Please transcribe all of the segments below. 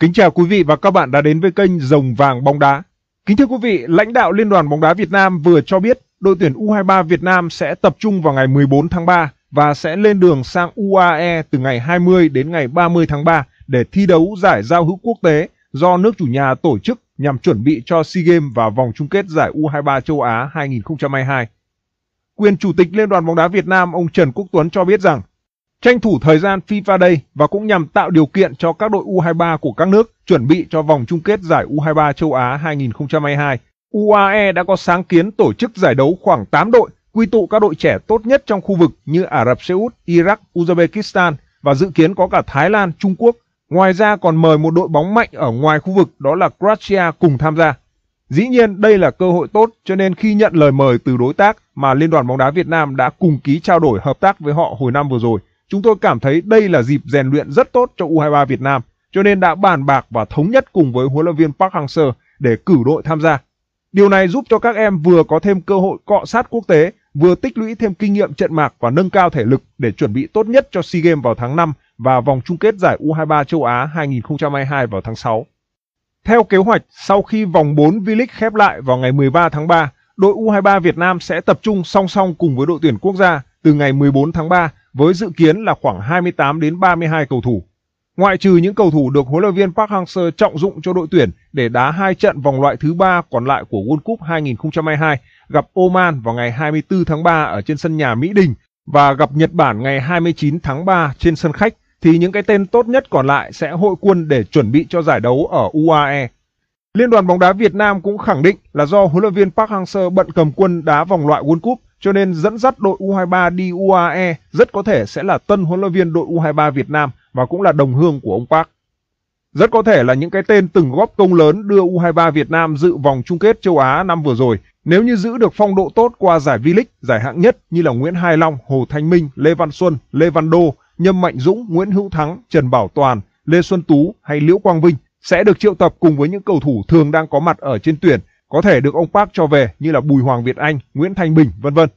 Kính chào quý vị và các bạn đã đến với kênh Rồng Vàng Bóng Đá. Kính thưa quý vị, lãnh đạo Liên đoàn bóng đá Việt Nam vừa cho biết đội tuyển U23 Việt Nam sẽ tập trung vào ngày 14 tháng 3 và sẽ lên đường sang UAE từ ngày 20 đến ngày 30 tháng 3 để thi đấu giải giao hữu quốc tế do nước chủ nhà tổ chức nhằm chuẩn bị cho SEA Games và vòng chung kết giải U23 châu Á 2022. Quyền Chủ tịch Liên đoàn bóng đá Việt Nam ông Trần Quốc Tuấn cho biết rằng tranh thủ thời gian FIFA Day và cũng nhằm tạo điều kiện cho các đội U23 của các nước chuẩn bị cho vòng chung kết giải U23 châu Á 2022. UAE đã có sáng kiến tổ chức giải đấu khoảng 8 đội quy tụ các đội trẻ tốt nhất trong khu vực như Ả Rập Xê Út, Iraq, Uzbekistan và dự kiến có cả Thái Lan, Trung Quốc. Ngoài ra còn mời một đội bóng mạnh ở ngoài khu vực đó là Croatia cùng tham gia. Dĩ nhiên đây là cơ hội tốt cho nên khi nhận lời mời từ đối tác mà Liên đoàn bóng đá Việt Nam đã cùng ký trao đổi hợp tác với họ hồi năm vừa rồi, Chúng tôi cảm thấy đây là dịp rèn luyện rất tốt cho U23 Việt Nam, cho nên đã bàn bạc và thống nhất cùng với huấn luyện viên Park Hang-seo để cử đội tham gia. Điều này giúp cho các em vừa có thêm cơ hội cọ sát quốc tế, vừa tích lũy thêm kinh nghiệm trận mạc và nâng cao thể lực để chuẩn bị tốt nhất cho SEA Games vào tháng 5 và vòng chung kết giải U23 châu Á 2022 vào tháng 6. Theo kế hoạch, sau khi vòng 4 V-League khép lại vào ngày 13 tháng 3, đội U23 Việt Nam sẽ tập trung song song cùng với đội tuyển quốc gia từ ngày 14 tháng 3 với dự kiến là khoảng 28 đến 32 cầu thủ. Ngoại trừ những cầu thủ được huấn luyện viên Park Hang-seo trọng dụng cho đội tuyển để đá hai trận vòng loại thứ ba còn lại của World Cup 2022 gặp Oman vào ngày 24 tháng 3 ở trên sân nhà Mỹ Đình và gặp Nhật Bản ngày 29 tháng 3 trên sân khách thì những cái tên tốt nhất còn lại sẽ hội quân để chuẩn bị cho giải đấu ở UAE. Liên đoàn bóng đá Việt Nam cũng khẳng định là do huấn luyện viên Park Hang-seo bận cầm quân đá vòng loại World Cup cho nên dẫn dắt đội U23 đi UAE rất có thể sẽ là tân huấn luyện viên đội U23 Việt Nam và cũng là đồng hương của ông Park. Rất có thể là những cái tên từng góp công lớn đưa U23 Việt Nam dự vòng chung kết châu Á năm vừa rồi, nếu như giữ được phong độ tốt qua giải V-League, giải hạng nhất như là Nguyễn Hai Long, Hồ Thanh Minh, Lê Văn Xuân, Lê Văn Đô, Nhâm Mạnh Dũng, Nguyễn Hữu Thắng, Trần Bảo Toàn, Lê Xuân Tú hay Liễu Quang Vinh sẽ được triệu tập cùng với những cầu thủ thường đang có mặt ở trên tuyển có thể được ông Park cho về như là Bùi Hoàng Việt Anh, Nguyễn Thanh Bình, vân vân.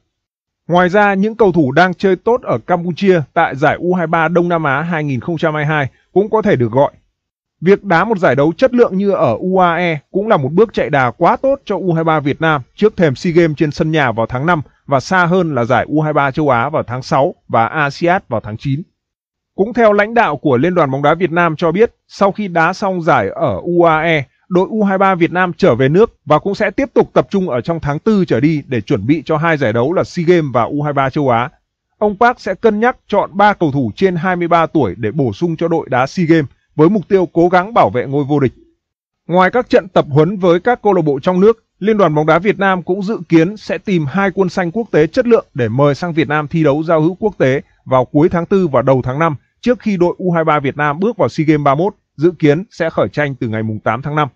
Ngoài ra, những cầu thủ đang chơi tốt ở Campuchia tại giải U23 Đông Nam Á 2022 cũng có thể được gọi. Việc đá một giải đấu chất lượng như ở UAE cũng là một bước chạy đà quá tốt cho U23 Việt Nam trước thềm SEA Games trên sân nhà vào tháng 5 và xa hơn là giải U23 châu Á vào tháng 6 và ASEAN vào tháng 9. Cũng theo lãnh đạo của Liên đoàn bóng đá Việt Nam cho biết, sau khi đá xong giải ở UAE, đội U23 Việt Nam trở về nước và cũng sẽ tiếp tục tập trung ở trong tháng 4 trở đi để chuẩn bị cho hai giải đấu là SEA Games và U23 châu Á. Ông Park sẽ cân nhắc chọn 3 cầu thủ trên 23 tuổi để bổ sung cho đội đá SEA Games với mục tiêu cố gắng bảo vệ ngôi vô địch. Ngoài các trận tập huấn với các câu lạc bộ trong nước, Liên đoàn bóng đá Việt Nam cũng dự kiến sẽ tìm hai quân xanh quốc tế chất lượng để mời sang Việt Nam thi đấu giao hữu quốc tế vào cuối tháng 4 và đầu tháng 5 trước khi đội U23 Việt Nam bước vào SEA Games 31 dự kiến sẽ khởi tranh từ ngày 8 tháng 5.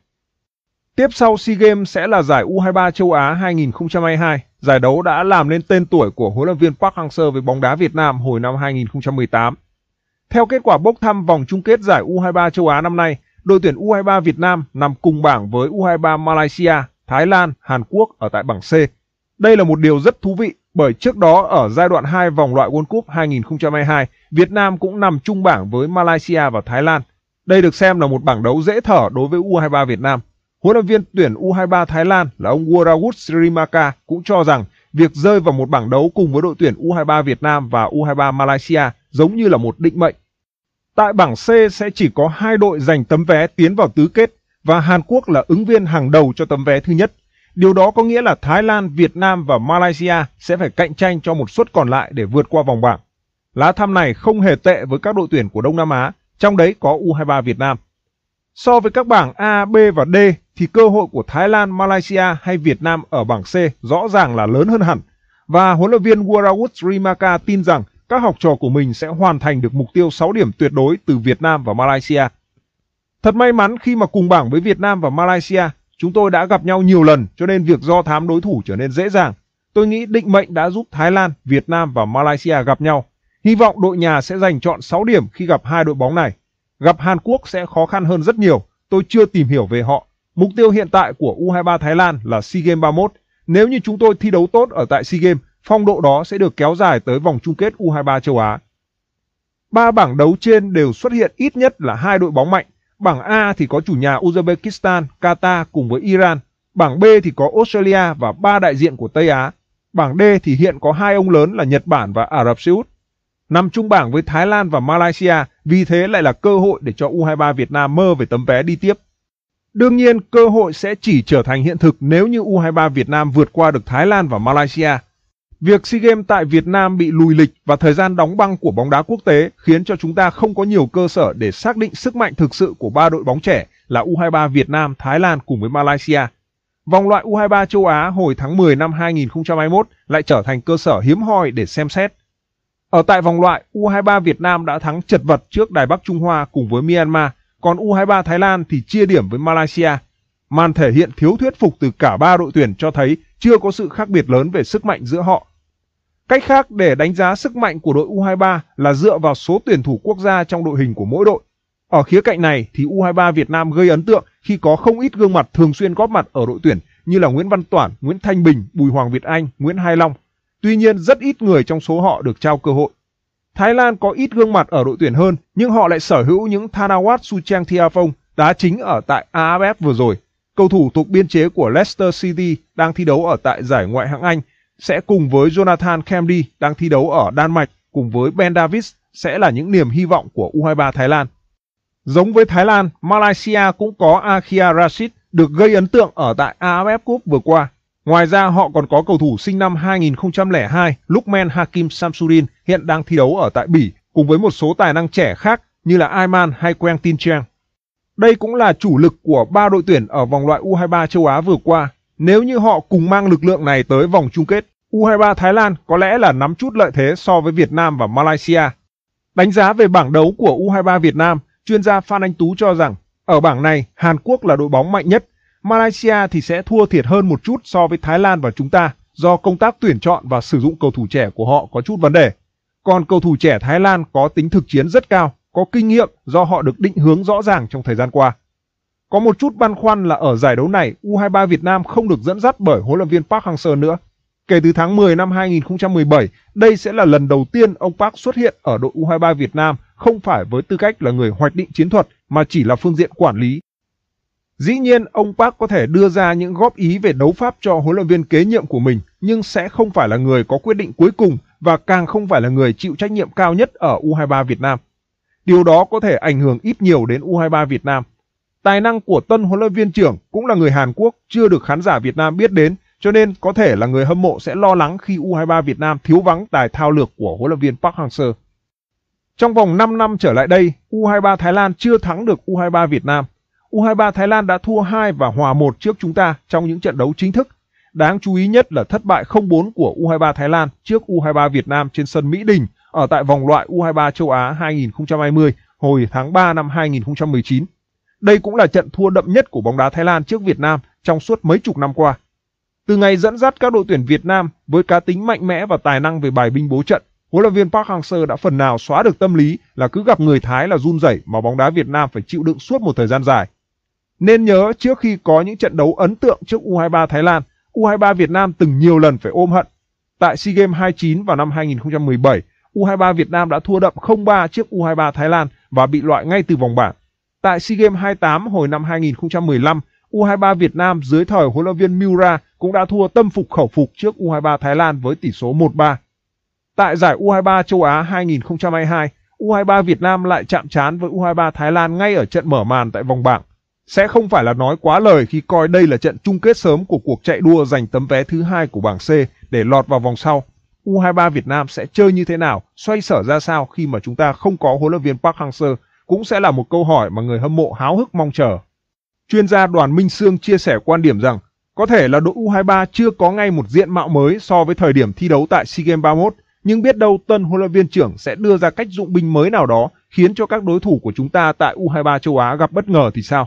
Tiếp sau SEA Games sẽ là giải U23 châu Á 2022. Giải đấu đã làm nên tên tuổi của huấn luyện viên Park Hang-seo với bóng đá Việt Nam hồi năm 2018. Theo kết quả bốc thăm vòng chung kết giải U23 châu Á năm nay, đội tuyển U23 Việt Nam nằm cùng bảng với U23 Malaysia, Thái Lan, Hàn Quốc ở tại bảng C. Đây là một điều rất thú vị bởi trước đó ở giai đoạn 2 vòng loại World Cup 2022, Việt Nam cũng nằm chung bảng với Malaysia và Thái Lan. Đây được xem là một bảng đấu dễ thở đối với U23 Việt Nam. Huấn luyện viên tuyển U23 Thái Lan là ông Warawut Sirimaka cũng cho rằng việc rơi vào một bảng đấu cùng với đội tuyển U23 Việt Nam và U23 Malaysia giống như là một định mệnh. Tại bảng C sẽ chỉ có hai đội giành tấm vé tiến vào tứ kết và Hàn Quốc là ứng viên hàng đầu cho tấm vé thứ nhất. Điều đó có nghĩa là Thái Lan, Việt Nam và Malaysia sẽ phải cạnh tranh cho một suất còn lại để vượt qua vòng bảng. Lá thăm này không hề tệ với các đội tuyển của Đông Nam Á, trong đấy có U23 Việt Nam. So với các bảng A, B và D thì cơ hội của Thái Lan, Malaysia hay Việt Nam ở bảng C rõ ràng là lớn hơn hẳn. Và huấn luyện viên Warawut Rimaka tin rằng các học trò của mình sẽ hoàn thành được mục tiêu 6 điểm tuyệt đối từ Việt Nam và Malaysia. Thật may mắn khi mà cùng bảng với Việt Nam và Malaysia, chúng tôi đã gặp nhau nhiều lần cho nên việc do thám đối thủ trở nên dễ dàng. Tôi nghĩ định mệnh đã giúp Thái Lan, Việt Nam và Malaysia gặp nhau. Hy vọng đội nhà sẽ giành chọn 6 điểm khi gặp hai đội bóng này. Gặp Hàn Quốc sẽ khó khăn hơn rất nhiều, tôi chưa tìm hiểu về họ Mục tiêu hiện tại của U23 Thái Lan là SEA Games 31. Nếu như chúng tôi thi đấu tốt ở tại SEA Games, phong độ đó sẽ được kéo dài tới vòng chung kết U23 châu Á. Ba bảng đấu trên đều xuất hiện ít nhất là hai đội bóng mạnh. Bảng A thì có chủ nhà Uzbekistan, Qatar cùng với Iran. Bảng B thì có Australia và ba đại diện của Tây Á. Bảng D thì hiện có hai ông lớn là Nhật Bản và Ả Rập Xê Út. Nằm chung bảng với Thái Lan và Malaysia, vì thế lại là cơ hội để cho U23 Việt Nam mơ về tấm vé đi tiếp. Đương nhiên, cơ hội sẽ chỉ trở thành hiện thực nếu như U23 Việt Nam vượt qua được Thái Lan và Malaysia. Việc SEA Games tại Việt Nam bị lùi lịch và thời gian đóng băng của bóng đá quốc tế khiến cho chúng ta không có nhiều cơ sở để xác định sức mạnh thực sự của ba đội bóng trẻ là U23 Việt Nam, Thái Lan cùng với Malaysia. Vòng loại U23 châu Á hồi tháng 10 năm 2021 lại trở thành cơ sở hiếm hoi để xem xét. Ở tại vòng loại, U23 Việt Nam đã thắng chật vật trước Đài Bắc Trung Hoa cùng với Myanmar còn U23 Thái Lan thì chia điểm với Malaysia. Màn thể hiện thiếu thuyết phục từ cả ba đội tuyển cho thấy chưa có sự khác biệt lớn về sức mạnh giữa họ. Cách khác để đánh giá sức mạnh của đội U23 là dựa vào số tuyển thủ quốc gia trong đội hình của mỗi đội. Ở khía cạnh này thì U23 Việt Nam gây ấn tượng khi có không ít gương mặt thường xuyên góp mặt ở đội tuyển như là Nguyễn Văn Toản, Nguyễn Thanh Bình, Bùi Hoàng Việt Anh, Nguyễn Hai Long. Tuy nhiên rất ít người trong số họ được trao cơ hội. Thái Lan có ít gương mặt ở đội tuyển hơn, nhưng họ lại sở hữu những Thanawat Suchang Thiafong đá chính ở tại AFF vừa rồi. Cầu thủ thuộc biên chế của Leicester City đang thi đấu ở tại giải ngoại hạng Anh sẽ cùng với Jonathan Kemdy đang thi đấu ở Đan Mạch cùng với Ben Davis sẽ là những niềm hy vọng của U23 Thái Lan. Giống với Thái Lan, Malaysia cũng có Akia Rashid được gây ấn tượng ở tại AFF Cup vừa qua. Ngoài ra họ còn có cầu thủ sinh năm 2002 Lukman Hakim Samsudin hiện đang thi đấu ở tại Bỉ cùng với một số tài năng trẻ khác như là Ayman hay Quang Tin Chang. Đây cũng là chủ lực của ba đội tuyển ở vòng loại U23 châu Á vừa qua. Nếu như họ cùng mang lực lượng này tới vòng chung kết, U23 Thái Lan có lẽ là nắm chút lợi thế so với Việt Nam và Malaysia. Đánh giá về bảng đấu của U23 Việt Nam, chuyên gia Phan Anh Tú cho rằng ở bảng này Hàn Quốc là đội bóng mạnh nhất Malaysia thì sẽ thua thiệt hơn một chút so với Thái Lan và chúng ta do công tác tuyển chọn và sử dụng cầu thủ trẻ của họ có chút vấn đề. Còn cầu thủ trẻ Thái Lan có tính thực chiến rất cao, có kinh nghiệm do họ được định hướng rõ ràng trong thời gian qua. Có một chút băn khoăn là ở giải đấu này U23 Việt Nam không được dẫn dắt bởi huấn luyện viên Park Hang-seo nữa. Kể từ tháng 10 năm 2017, đây sẽ là lần đầu tiên ông Park xuất hiện ở đội U23 Việt Nam không phải với tư cách là người hoạch định chiến thuật mà chỉ là phương diện quản lý Dĩ nhiên, ông Park có thể đưa ra những góp ý về đấu pháp cho huấn luyện viên kế nhiệm của mình, nhưng sẽ không phải là người có quyết định cuối cùng và càng không phải là người chịu trách nhiệm cao nhất ở U23 Việt Nam. Điều đó có thể ảnh hưởng ít nhiều đến U23 Việt Nam. Tài năng của tân huấn luyện viên trưởng cũng là người Hàn Quốc chưa được khán giả Việt Nam biết đến, cho nên có thể là người hâm mộ sẽ lo lắng khi U23 Việt Nam thiếu vắng tài thao lược của huấn luyện viên Park Hang-seo. Trong vòng 5 năm trở lại đây, U23 Thái Lan chưa thắng được U23 Việt Nam. U23 Thái Lan đã thua 2 và hòa 1 trước chúng ta trong những trận đấu chính thức. Đáng chú ý nhất là thất bại 0-4 của U23 Thái Lan trước U23 Việt Nam trên sân Mỹ Đình ở tại vòng loại U23 châu Á 2020 hồi tháng 3 năm 2019. Đây cũng là trận thua đậm nhất của bóng đá Thái Lan trước Việt Nam trong suốt mấy chục năm qua. Từ ngày dẫn dắt các đội tuyển Việt Nam với cá tính mạnh mẽ và tài năng về bài binh bố trận, huấn luyện viên Park Hang-seo đã phần nào xóa được tâm lý là cứ gặp người Thái là run rẩy mà bóng đá Việt Nam phải chịu đựng suốt một thời gian dài. Nên nhớ trước khi có những trận đấu ấn tượng trước U23 Thái Lan, U23 Việt Nam từng nhiều lần phải ôm hận. Tại SEA Games 29 vào năm 2017, U23 Việt Nam đã thua đậm 0-3 trước U23 Thái Lan và bị loại ngay từ vòng bảng. Tại SEA Games 28 hồi năm 2015, U23 Việt Nam dưới thời huấn luyện viên Miura cũng đã thua tâm phục khẩu phục trước U23 Thái Lan với tỷ số 1-3. Tại giải U23 châu Á 2022, U23 Việt Nam lại chạm trán với U23 Thái Lan ngay ở trận mở màn tại vòng bảng sẽ không phải là nói quá lời khi coi đây là trận chung kết sớm của cuộc chạy đua giành tấm vé thứ hai của bảng C để lọt vào vòng sau. U23 Việt Nam sẽ chơi như thế nào, xoay sở ra sao khi mà chúng ta không có huấn luyện viên Park Hang-seo cũng sẽ là một câu hỏi mà người hâm mộ háo hức mong chờ. Chuyên gia Đoàn Minh Sương chia sẻ quan điểm rằng có thể là đội U23 chưa có ngay một diện mạo mới so với thời điểm thi đấu tại SEA Games 31, nhưng biết đâu tân huấn luyện viên trưởng sẽ đưa ra cách dụng binh mới nào đó khiến cho các đối thủ của chúng ta tại U23 châu Á gặp bất ngờ thì sao?